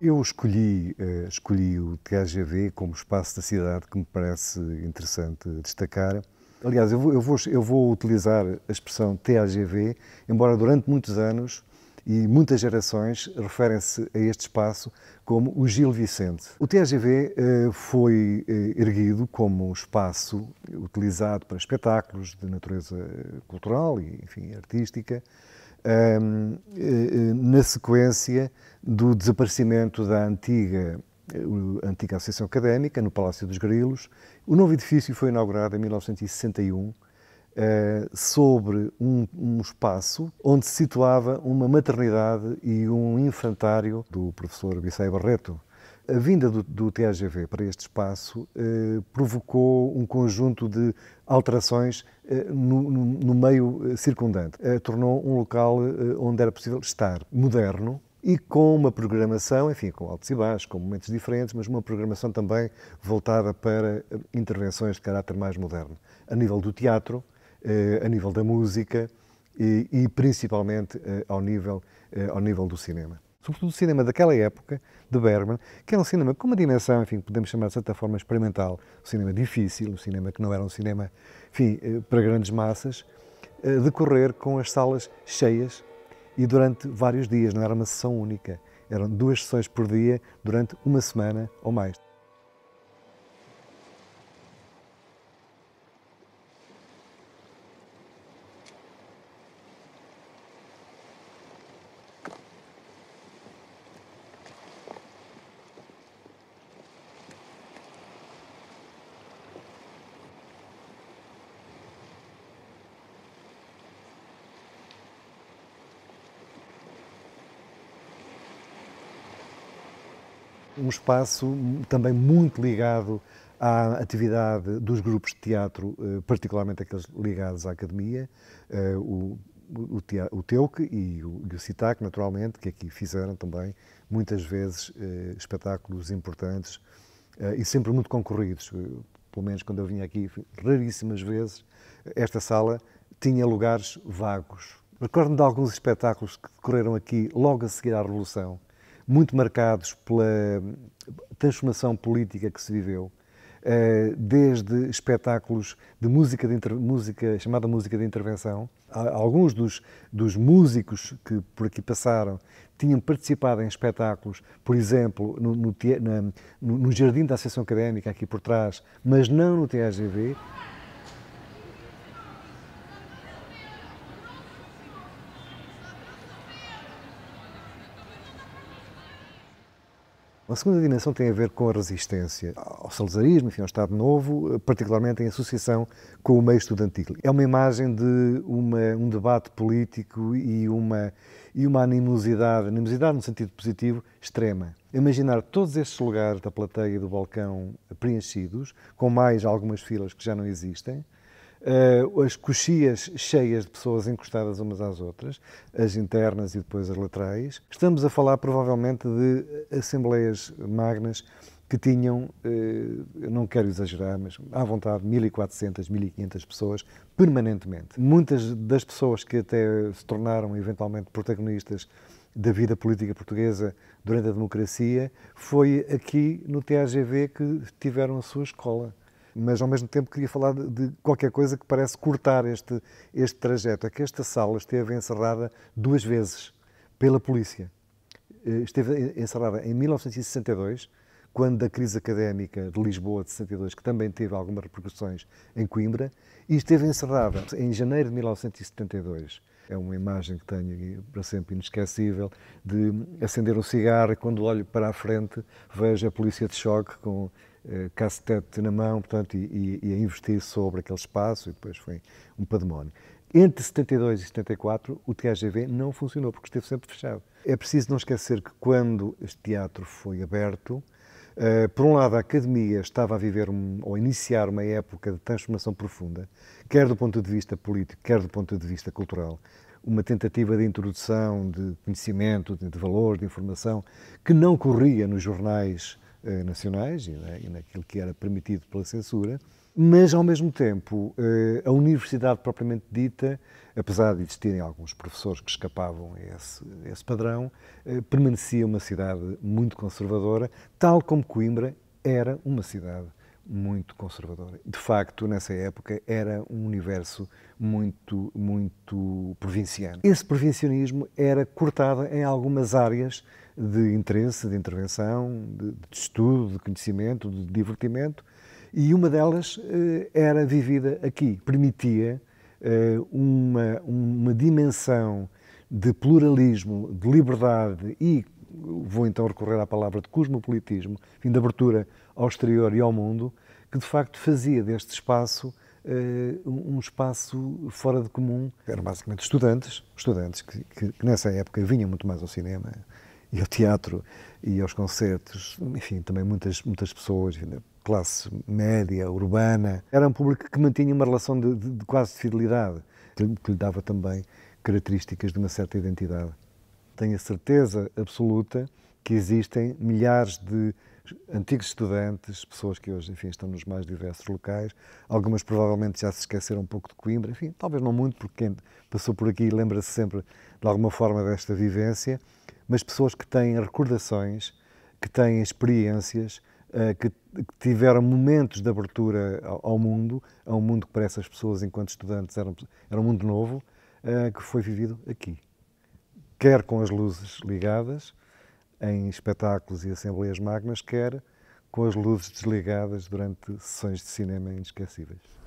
Eu escolhi, eh, escolhi o TGV como espaço da cidade que me parece interessante destacar. Aliás, eu vou, eu vou, eu vou utilizar a expressão TAGV, embora durante muitos anos e muitas gerações referem-se a este espaço como o Gil Vicente. O TAGV eh, foi eh, erguido como um espaço utilizado para espetáculos de natureza cultural e, enfim, artística, Ehm, eh, eh, na sequência do desaparecimento da antiga, eh, antiga Associação Académica, no Palácio dos Grilos. O novo edifício foi inaugurado em 1961 sobre um, um, espaço onde se situava uma maternidade e um infantário do professor Bissai Barreto. A vinda do, do TAGV para este espaço eh, provocou um conjunto de alterações eh, no, no, no, meio eh, circundante. Eh, tornou um local eh, onde era possível estar moderno e com uma programação, enfim, com altos e baixos, com momentos diferentes, mas uma programação também voltada para eh, intervenções de caráter mais moderno, a nível do teatro, a nível da música e, e principalmente ao nível, ao nível do cinema sobretudo o cinema daquela época, de Bergman, que era é um cinema com uma dimensão, enfim, podemos chamar de certa forma experimental, um cinema difícil, um cinema que não era um cinema, enfim, eh, para grandes massas, eh, decorrer com as salas cheias e durante vários dias, não era uma sessão única, eram duas sessões por dia durante uma semana ou mais. um espaço também muito ligado à atividade dos grupos de teatro, eh, particularmente aqueles ligados à academia, eh, o, Teuque Teuc e o, e o CITAC, naturalmente, que aqui fizeram também muitas vezes eh, espetáculos importantes e sempre muito concorridos. Pelo menos quando eu vinha aqui, raríssimas vezes, esta sala tinha lugares vagos. Recordo-me de alguns espetáculos que decorreram aqui logo a seguir à Revolução, muito marcados pela transformação política que se viveu, eh, desde espetáculos de música, de inter... música chamada música de intervenção. Alguns dos, dos músicos que por aqui passaram tinham participado em espetáculos, por exemplo, no, no, no, no Jardim da Associação Académica, aqui por trás, mas não no TAGV. Uma segunda dimensão tem a ver com a resistência ao salazarismo, enfim, ao Estado Novo, particularmente em associação com o meio estudantil. É uma imagem de uma, um debate político e uma, e uma animosidade, animosidade no sentido positivo, extrema. Imaginar todos estes lugares da plateia e do balcão preenchidos, com mais algumas filas que já não existem, uh, as coxias cheias de pessoas encostadas umas às outras, as internas e depois as laterais. Estamos a falar provavelmente de assembleias magnas que tinham, eh, não quero exagerar, mas à vontade 1.400, 1.500 pessoas permanentemente. Muitas das pessoas que até se tornaram eventualmente protagonistas da vida política portuguesa durante a democracia foi aqui no TAGV que tiveram a sua escola mas ao mesmo tempo queria falar de, qualquer coisa que parece cortar este, este trajeto. É que esta sala esteve encerrada duas vezes pela polícia. Eh, esteve encerrada em 1962, quando a crise académica de Lisboa de 62, que também teve algumas repercussões em Coimbra, e esteve encerrada em janeiro de 1972 é uma imagem que tenho para sempre inesquecível, de acender um cigarro e quando olho para a frente vejo a polícia de choque com eh, cassetete na mão, portanto, e, e, a investir sobre aquele espaço, e depois foi um pandemónio. Entre 72 e 74, o TGV não funcionou, porque esteve sempre fechado. É preciso não esquecer que quando este teatro foi aberto, Uh, por um lado, a academia estava a viver um, ou a iniciar uma época de transformação profunda, quer do ponto de vista político, quer do ponto de vista cultural. Uma tentativa de introdução de conhecimento, de, de valor, de informação, que não corria nos jornais eh, nacionais e, né, e, naquilo que era permitido pela censura, mas ao mesmo tempo eh, a universidade propriamente dita, apesar de existirem alguns professores que escapavam a esse, esse padrão, eh, permanecia uma cidade muito conservadora, tal como Coimbra era uma cidade muito conservadora. De facto, nessa época era um universo muito, muito provinciano. Esse provincianismo era cortado em algumas áreas de interesse, de intervenção, de, de estudo, de conhecimento, de divertimento, e uma delas eh, era vivida aqui, permitia eh, uma, uma dimensão de pluralismo, de liberdade e, vou então recorrer à palavra de cosmopolitismo, de abertura ao exterior e ao mundo, que de facto fazia deste espaço eh, um espaço fora de comum. Eram basicamente estudantes, estudantes que, que, nessa época vinham muito mais ao cinema, e ao teatro e aos concertos, enfim, também muitas, muitas pessoas, classe média, urbana. Era um público que mantinha uma relação de, de, de quase fidelidade, que, que lhe dava também características de uma certa identidade. Tenho a certeza absoluta que existem milhares de antigos estudantes, pessoas que hoje, enfim, estão nos mais diversos locais. Algumas provavelmente já se esqueceram um pouco de Coimbra, enfim, talvez não muito, porque quem passou por aqui lembra-se sempre de alguma forma desta vivência, mas pessoas que têm recordações, que têm experiências, eh, que tiveram momentos de abertura ao mundo, a um mundo que para essas pessoas, enquanto estudantes, era um mundo novo, eh, que foi vivido aqui. Quer com as luzes ligadas, em espetáculos e assembleias magnas, quer com as luzes desligadas durante sessões de cinema inesquecíveis.